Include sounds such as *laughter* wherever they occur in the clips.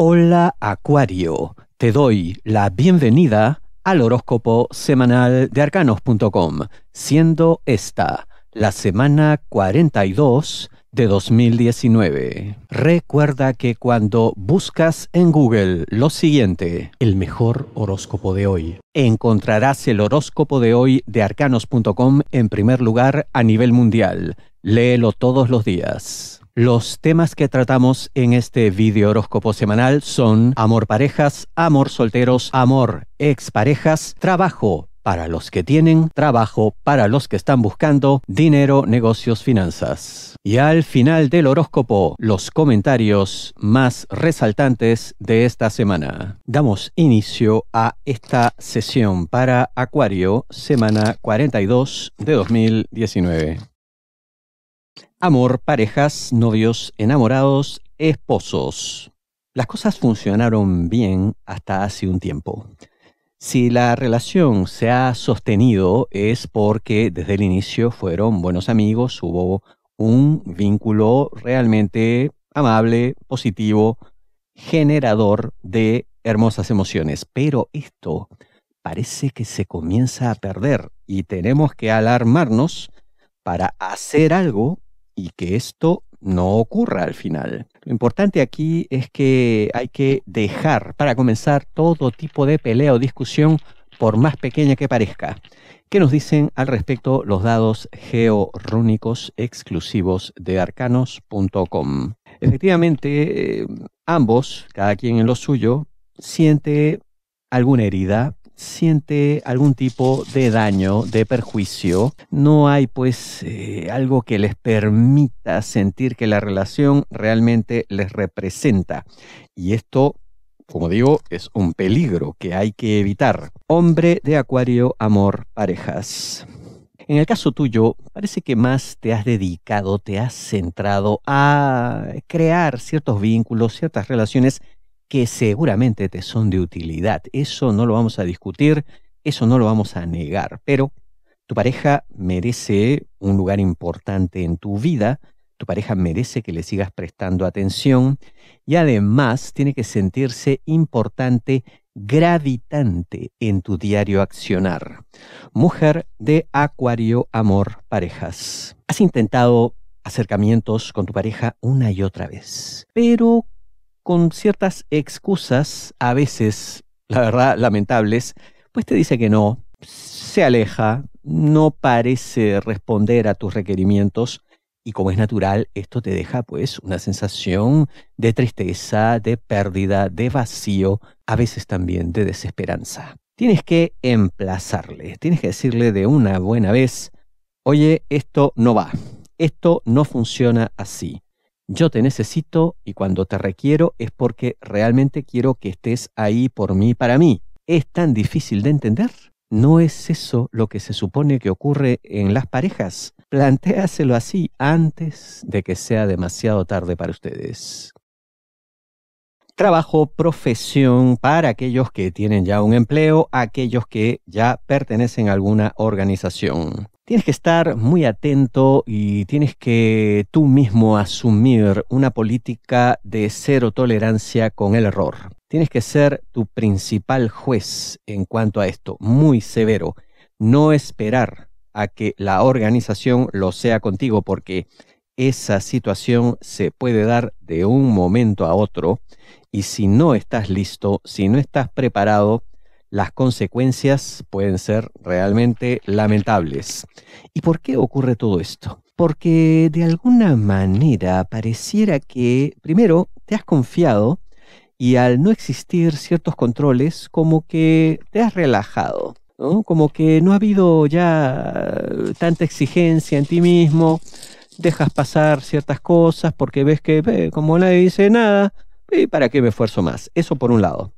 Hola Acuario, te doy la bienvenida al horóscopo semanal de arcanos.com, siendo esta la semana 42 de 2019. Recuerda que cuando buscas en Google lo siguiente, el mejor horóscopo de hoy, encontrarás el horóscopo de hoy de arcanos.com en primer lugar a nivel mundial. Léelo todos los días. Los temas que tratamos en este video horóscopo semanal son amor parejas, amor solteros, amor exparejas, trabajo para los que tienen, trabajo para los que están buscando, dinero, negocios, finanzas. Y al final del horóscopo, los comentarios más resaltantes de esta semana. Damos inicio a esta sesión para Acuario, semana 42 de 2019. Amor, parejas, novios, enamorados, esposos. Las cosas funcionaron bien hasta hace un tiempo. Si la relación se ha sostenido es porque desde el inicio fueron buenos amigos, hubo un vínculo realmente amable, positivo, generador de hermosas emociones. Pero esto parece que se comienza a perder y tenemos que alarmarnos para hacer algo y que esto no ocurra al final. Lo importante aquí es que hay que dejar para comenzar todo tipo de pelea o discusión, por más pequeña que parezca. ¿Qué nos dicen al respecto los dados georúnicos exclusivos de arcanos.com? Efectivamente, eh, ambos, cada quien en lo suyo, siente alguna herida siente algún tipo de daño, de perjuicio. No hay pues eh, algo que les permita sentir que la relación realmente les representa. Y esto como digo, es un peligro que hay que evitar. Hombre de Acuario, amor, parejas. En el caso tuyo, parece que más te has dedicado, te has centrado a crear ciertos vínculos, ciertas relaciones que seguramente te son de utilidad. Eso no lo vamos a discutir, eso no lo vamos a negar, pero tu pareja merece un lugar importante en tu vida, tu pareja merece que le sigas prestando atención y además tiene que sentirse importante, gravitante en tu diario accionar. Mujer de Acuario, Amor, Parejas. Has intentado acercamientos con tu pareja una y otra vez, pero con ciertas excusas, a veces, la verdad, lamentables, pues te dice que no, se aleja, no parece responder a tus requerimientos y como es natural, esto te deja pues una sensación de tristeza, de pérdida, de vacío, a veces también de desesperanza. Tienes que emplazarle, tienes que decirle de una buena vez, oye, esto no va, esto no funciona así yo te necesito y cuando te requiero es porque realmente quiero que estés ahí por mí, para mí. ¿Es tan difícil de entender? ¿No es eso lo que se supone que ocurre en las parejas? Plantéaselo así antes de que sea demasiado tarde para ustedes. Trabajo, profesión para aquellos que tienen ya un empleo, aquellos que ya pertenecen a alguna organización. Tienes que estar muy atento y tienes que tú mismo asumir una política de cero tolerancia con el error. Tienes que ser tu principal juez en cuanto a esto, muy severo. No esperar a que la organización lo sea contigo porque esa situación se puede dar de un momento a otro y si no estás listo, si no estás preparado, las consecuencias pueden ser realmente lamentables. ¿Y por qué ocurre todo esto? Porque de alguna manera pareciera que, primero, te has confiado y al no existir ciertos controles, como que te has relajado, Como que no ha habido ya tanta exigencia en ti mismo, dejas pasar ciertas cosas porque ves que, como nadie dice nada, ¿para qué me esfuerzo más? Eso por un lado.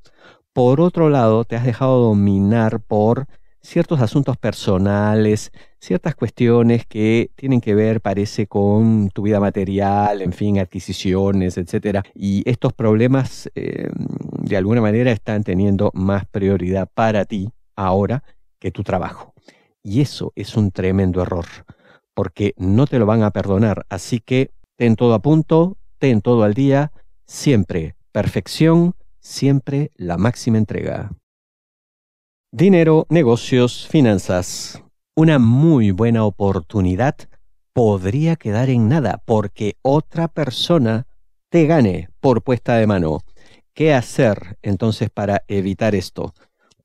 Por otro lado, te has dejado dominar por ciertos asuntos personales, ciertas cuestiones que tienen que ver, parece, con tu vida material, en fin, adquisiciones, etc. Y estos problemas, em, de alguna manera, están teniendo más prioridad para ti ahora que tu trabajo. Y eso es un tremendo error, porque no te lo van a perdonar. Así que ten todo a punto, ten todo al día, siempre perfección, siempre la máxima entrega. Dinero, negocios, finanzas. Una muy buena oportunidad podría quedar en nada porque otra persona te gane por puesta de mano. ¿Qué hacer entonces para evitar esto?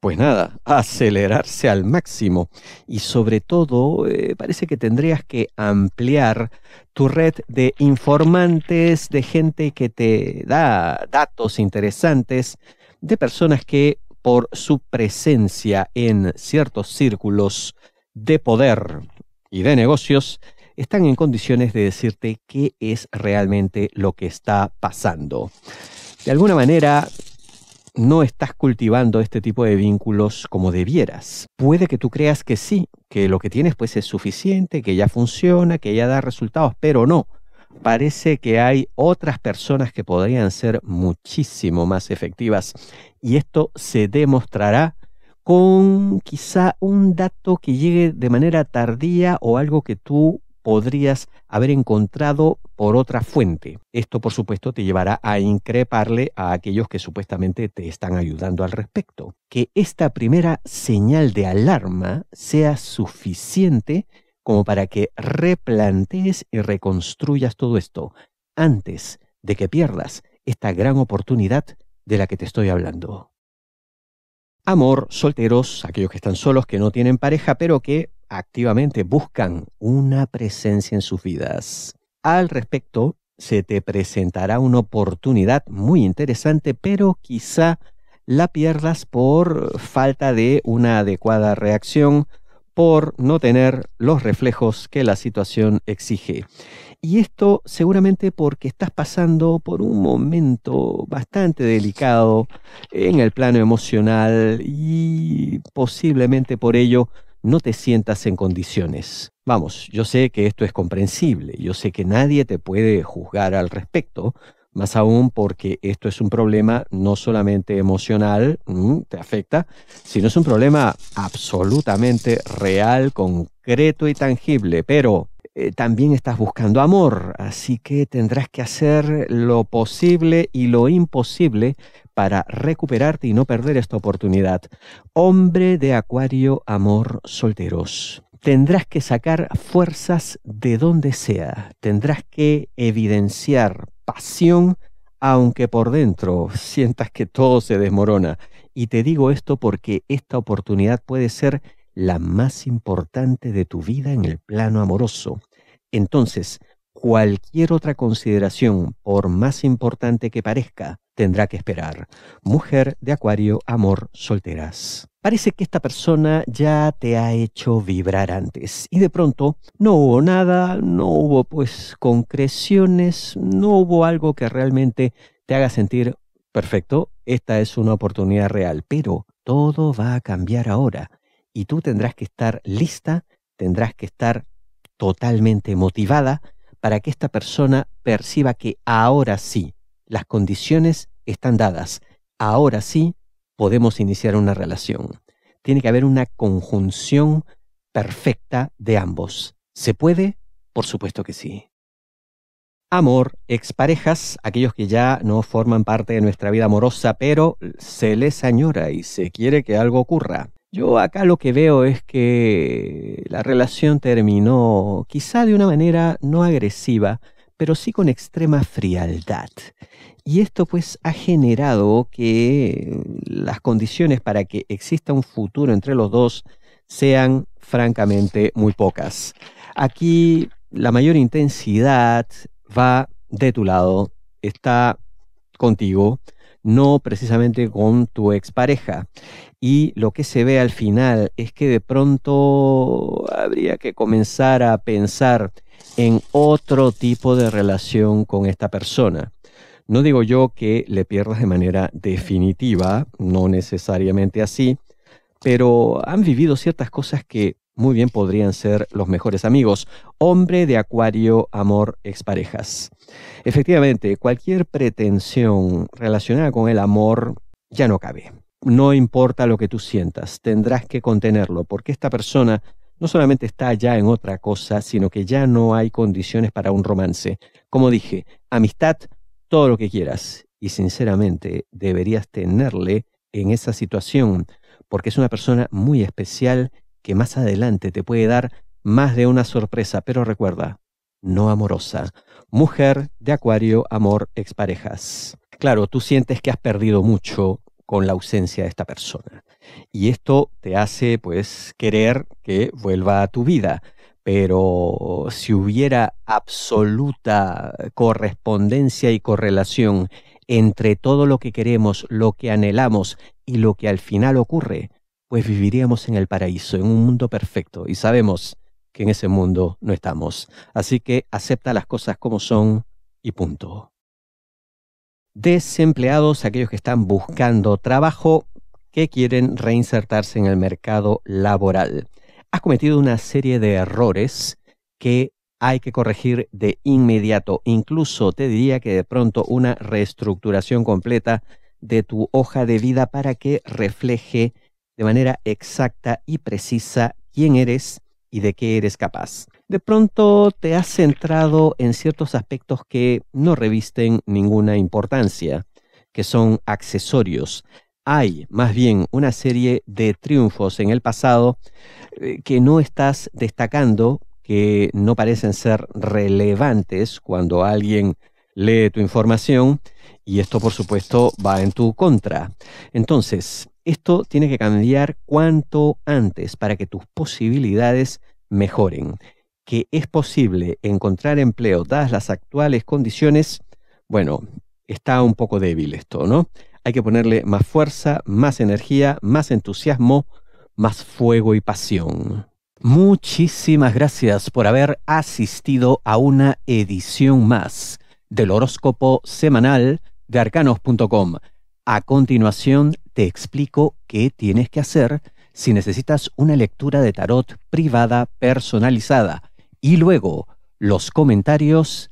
Pues nada, acelerarse al máximo y sobre todo eh, parece que tendrías que ampliar tu red de informantes, de gente que te da datos interesantes, de personas que por su presencia en ciertos círculos de poder y de negocios están en condiciones de decirte qué es realmente lo que está pasando. De alguna manera, no estás cultivando este tipo de vínculos como debieras. Puede que tú creas que sí, que lo que tienes pues es suficiente, que ya funciona, que ya da resultados, pero no. Parece que hay otras personas que podrían ser muchísimo más efectivas y esto se demostrará con quizá un dato que llegue de manera tardía o algo que tú podrías haber encontrado por otra fuente. Esto, por supuesto, te llevará a increparle a aquellos que supuestamente te están ayudando al respecto. Que esta primera señal de alarma sea suficiente como para que replantees y reconstruyas todo esto antes de que pierdas esta gran oportunidad de la que te estoy hablando. Amor, solteros, aquellos que están solos, que no tienen pareja, pero que activamente buscan una presencia en sus vidas. Al respecto, se te presentará una oportunidad muy interesante, pero quizá la pierdas por falta de una adecuada reacción, por no tener los reflejos que la situación exige. Y esto seguramente porque estás pasando por un momento bastante delicado en el plano emocional y posiblemente por ello no te sientas en condiciones. Vamos, yo sé que esto es comprensible, yo sé que nadie te puede juzgar al respecto, más aún porque esto es un problema no solamente emocional, mm, te afecta, sino es un problema absolutamente real, concreto y tangible, pero eh, también estás buscando amor, así que tendrás que hacer lo posible y lo imposible para recuperarte y no perder esta oportunidad. Hombre de Acuario, amor solteros. Tendrás que sacar fuerzas de donde sea, tendrás que evidenciar pasión, aunque por dentro sientas que todo se desmorona. Y te digo esto porque esta oportunidad puede ser la más importante de tu vida en el plano amoroso. Entonces, cualquier otra consideración, por más importante que parezca, tendrá que esperar. Mujer de Acuario, amor, solteras. Parece que esta persona ya te ha hecho vibrar antes y de pronto no hubo nada, no hubo pues concreciones, no hubo algo que realmente te haga sentir perfecto, esta es una oportunidad real, pero todo va a cambiar ahora y tú tendrás que estar lista, tendrás que estar totalmente motivada para que esta persona perciba que ahora sí las condiciones están dadas. Ahora sí podemos iniciar una relación. Tiene que haber una conjunción perfecta de ambos. ¿Se puede? Por supuesto que sí. Amor, exparejas, aquellos que ya no forman parte de nuestra vida amorosa, pero se les añora y se quiere que algo ocurra. Yo acá lo que veo es que la relación terminó quizá de una manera no agresiva, pero sí con extrema frialdad. Y esto pues ha generado que las condiciones para que exista un futuro entre los dos sean francamente muy pocas. Aquí la mayor intensidad va de tu lado, está contigo, no precisamente con tu expareja. Y lo que se ve al final es que de pronto habría que comenzar a pensar en otro tipo de relación con esta persona. No digo yo que le pierdas de manera definitiva, no necesariamente así, pero han vivido ciertas cosas que muy bien podrían ser los mejores amigos. Hombre de Acuario, amor, exparejas. Efectivamente, cualquier pretensión relacionada con el amor ya no cabe. No importa lo que tú sientas, tendrás que contenerlo, porque esta persona no solamente está ya en otra cosa, sino que ya no hay condiciones para un romance. Como dije, amistad, todo lo que quieras. Y sinceramente deberías tenerle en esa situación, porque es una persona muy especial que más adelante te puede dar más de una sorpresa, pero recuerda, no amorosa. Mujer de Acuario, amor, exparejas. Claro, tú sientes que has perdido mucho con la ausencia de esta persona y esto te hace pues querer que vuelva a tu vida. Pero si hubiera absoluta correspondencia y correlación entre todo lo que queremos, lo que anhelamos y lo que al final ocurre, pues viviríamos en el paraíso, en un mundo perfecto, y sabemos que en ese mundo no estamos. Así que acepta las cosas como son y punto. Desempleados, aquellos que están buscando trabajo, que quieren reinsertarse en el mercado laboral. Has cometido una serie de errores que hay que corregir de inmediato. Incluso te diría que de pronto una reestructuración completa de tu hoja de vida para que refleje de manera exacta y precisa quién eres y de qué eres capaz. De pronto te has centrado en ciertos aspectos que no revisten ninguna importancia, que son accesorios hay más bien una serie de triunfos en el pasado eh, que no estás destacando, que no parecen ser relevantes cuando alguien lee tu información y esto por supuesto va en tu contra. Entonces, esto tiene que cambiar cuanto antes para que tus posibilidades mejoren. Que es posible encontrar empleo dadas las actuales condiciones, bueno, está un poco débil esto, ¿no? hay que ponerle más fuerza, más energía, más entusiasmo, más fuego y pasión. Muchísimas gracias por haber asistido a una edición más del horóscopo semanal de arcanos.com. A continuación te explico qué tienes que hacer si necesitas una lectura de tarot privada personalizada y luego los comentarios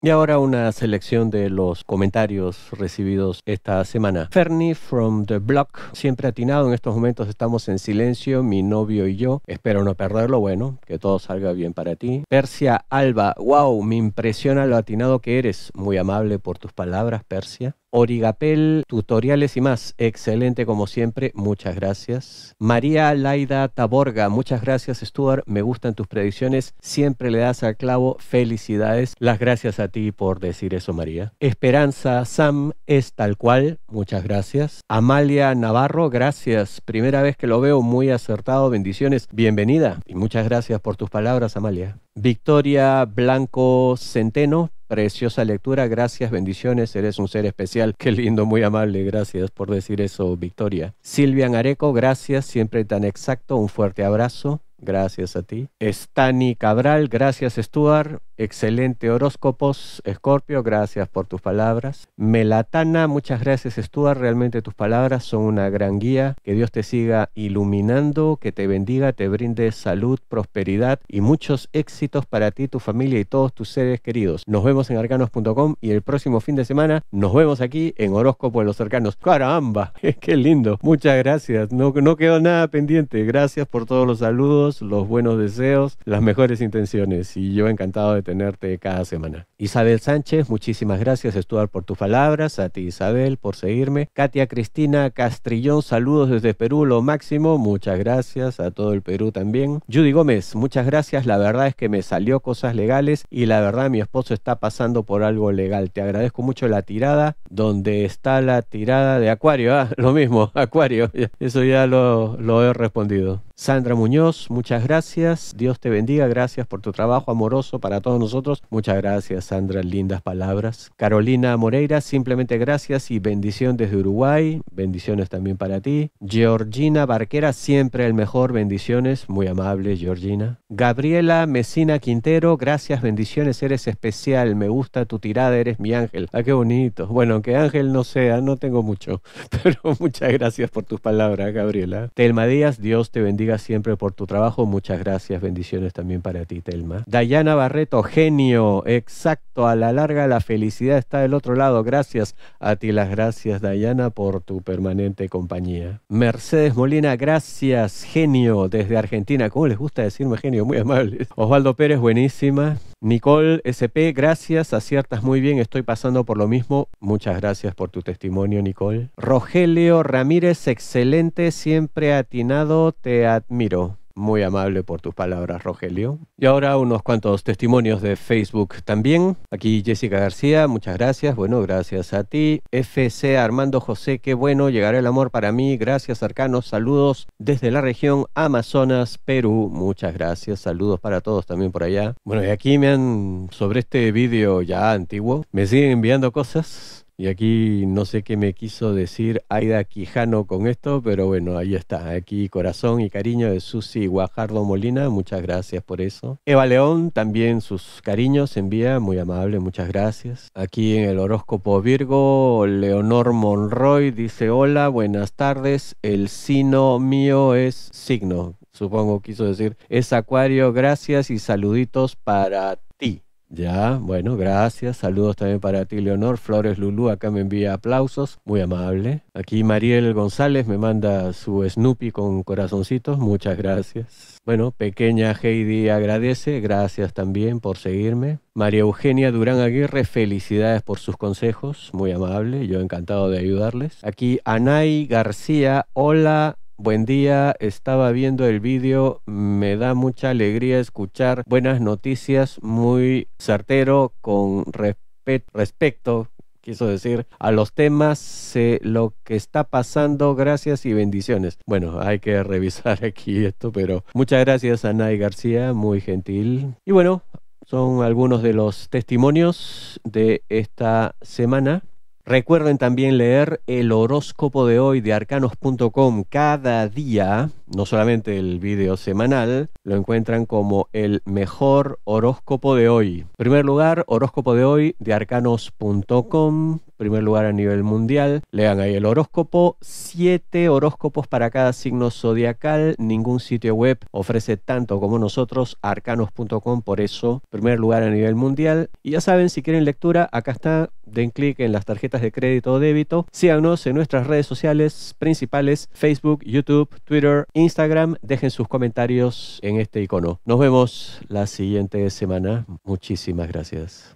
Y ahora una selección de los comentarios recibidos esta semana. Fernie from the block, siempre atinado, en estos momentos estamos en silencio, mi novio y yo, espero no perderlo, bueno, que todo salga bien para ti. Persia Alba, wow, me impresiona lo atinado que eres, muy amable por tus palabras, Persia. Origapel, tutoriales y más. Excelente como siempre, muchas gracias. María Laida Taborga, muchas gracias Stuart, me gustan tus predicciones, siempre le das al clavo, felicidades. Las gracias a ti por decir eso María. Esperanza Sam es tal cual, muchas gracias. Amalia Navarro, gracias, primera vez que lo veo, muy acertado, bendiciones, bienvenida y muchas gracias por tus palabras Amalia. Victoria Blanco Centeno, preciosa lectura. Gracias, bendiciones. Eres un ser especial. Qué lindo, muy amable. Gracias por decir eso, Victoria. Silvia Areco, gracias. Siempre tan exacto. Un fuerte abrazo. Gracias a ti. Stani Cabral, gracias Stuart. Excelente horóscopos, Scorpio gracias por tus palabras. Melatana, muchas gracias Stuart, realmente tus palabras son una gran guía. Que Dios te siga iluminando, que te bendiga, te brinde salud, prosperidad y muchos éxitos para ti, tu familia y todos tus seres queridos. Nos vemos en arcanos.com y el próximo fin de semana nos vemos aquí en Horóscopo de los Arcanos. ¡Caramba! *laughs* ¡Qué lindo! Muchas gracias. no quedó nada pendiente. Gracias por todos los saludos los buenos deseos, las mejores intenciones y yo encantado de tenerte cada semana. Isabel Sánchez, muchísimas gracias Stuart por tus palabras, a ti Isabel por seguirme. Katia Cristina Castrillón, saludos desde Perú, lo máximo, muchas gracias a todo el Perú también. Judy Gómez, muchas gracias, la verdad es que me salió cosas legales y la verdad mi esposo está pasando por algo legal. Te agradezco mucho la tirada, donde está la tirada de Acuario, ah, lo mismo, *laughs* Acuario, eso ya lo, lo he respondido. Sandra Muñoz, muchas gracias. Dios te bendiga. Gracias por tu trabajo amoroso para todos nosotros. Muchas gracias, Sandra. Lindas palabras. Carolina Moreira, simplemente gracias y bendición desde Uruguay. Bendiciones también para ti. Georgina Barquera, siempre el mejor. Bendiciones. Muy amable, Georgina. Gabriela Mesina Quintero, gracias. Bendiciones. Eres especial. Me gusta tu tirada. Eres mi ángel. Ah, qué bonito. Bueno, aunque ángel no sea, no tengo mucho. *laughs* Pero muchas gracias por tus palabras, Gabriela. Telma Díaz, Dios te bendiga siempre por tu trabajo. Muchas gracias. Bendiciones también para ti, Telma. Dayana Barreto, genio. Exacto. A la larga la felicidad está del otro lado. Gracias a ti las gracias, Dayana, por tu permanente compañía. Mercedes Molina, gracias. Genio desde Argentina. ¿Cómo les gusta decirme genio? Muy amable. Osvaldo Pérez, buenísima. Nicole SP, gracias, aciertas muy bien, estoy pasando por lo mismo. Muchas gracias por tu testimonio, Nicole. Rogelio Ramírez, excelente, siempre atinado, te admiro. Muy amable por tus palabras, Rogelio. Y ahora unos cuantos testimonios de Facebook también. Aquí Jessica García, muchas gracias. Bueno, gracias a ti. FC Armando José, qué bueno, llegará el amor para mí. Gracias, cercanos. Saludos desde la región Amazonas, Perú. Muchas gracias. Saludos para todos también por allá. Bueno, y aquí me han, sobre este vídeo ya antiguo, me siguen enviando cosas. Y aquí no sé qué me quiso decir Aida Quijano con esto, pero bueno, ahí está. Aquí corazón y cariño de Susi Guajardo Molina, muchas gracias por eso. Eva León también sus cariños envía, muy amable, muchas gracias. Aquí en el horóscopo Virgo, Leonor Monroy dice hola, buenas tardes, el sino mío es signo, supongo quiso decir, es Acuario, gracias y saluditos para ti. Ya, bueno, gracias. Saludos también para ti, Leonor. Flores Lulú acá me envía aplausos. Muy amable. Aquí Mariel González me manda su Snoopy con corazoncitos. Muchas gracias. Bueno, pequeña Heidi agradece. Gracias también por seguirme. María Eugenia Durán Aguirre, felicidades por sus consejos. Muy amable. Yo encantado de ayudarles. Aquí Anay García. Hola. Buen día, estaba viendo el vídeo, me da mucha alegría escuchar buenas noticias, muy certero con respecto, quiso decir, a los temas, sé lo que está pasando, gracias y bendiciones. Bueno, hay que *laughs* revisar aquí esto, pero muchas gracias a Nay García, muy gentil. Y bueno, son algunos de los testimonios de esta semana. Recuerden también leer el horóscopo de hoy de arcanos.com cada día no solamente el video semanal, lo encuentran como el mejor horóscopo de hoy. primer lugar, horóscopo de hoy de arcanos.com, primer lugar a nivel mundial. Lean ahí el horóscopo. Siete horóscopos para cada signo zodiacal. Ningún sitio web ofrece tanto como nosotros, arcanos.com, por eso, primer lugar a nivel mundial. Y ya saben, si quieren lectura, acá está. Den clic en las tarjetas de crédito o débito. Síganos en nuestras redes sociales principales, Facebook, YouTube, Twitter, Instagram. Dejen sus comentarios en este icono. Nos vemos la siguiente semana. Muchísimas gracias.